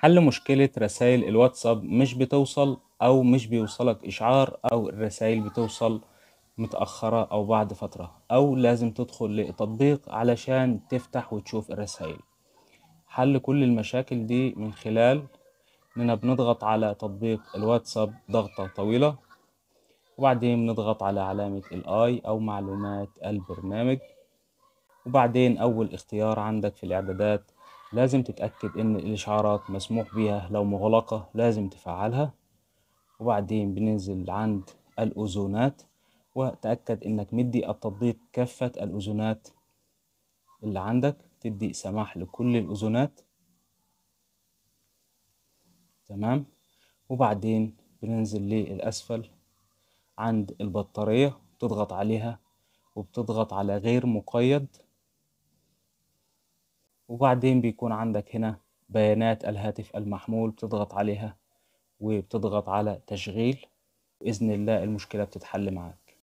حل مشكلة رسائل الواتساب مش بتوصل أو مش بيوصلك إشعار أو الرسائل بتوصل متأخرة أو بعد فترة أو لازم تدخل لتطبيق علشان تفتح وتشوف الرسائل حل كل المشاكل دي من خلال إننا بنضغط على تطبيق الواتساب ضغطة طويلة وبعدين بنضغط على علامة الآي أو معلومات البرنامج وبعدين أول اختيار عندك في الإعدادات لازم تتأكد إن الإشعارات مسموح بيها لو مغلقة لازم تفعلها وبعدين بننزل عند الأذونات وتأكد إنك مدي التطبيق كافة الأذونات اللي عندك تدي سماح لكل الأذونات تمام وبعدين بننزل للأسفل عند البطارية تضغط عليها وبتضغط على غير مقيد وبعدين بيكون عندك هنا بيانات الهاتف المحمول بتضغط عليها وبتضغط على تشغيل بإذن الله المشكلة بتتحل معاك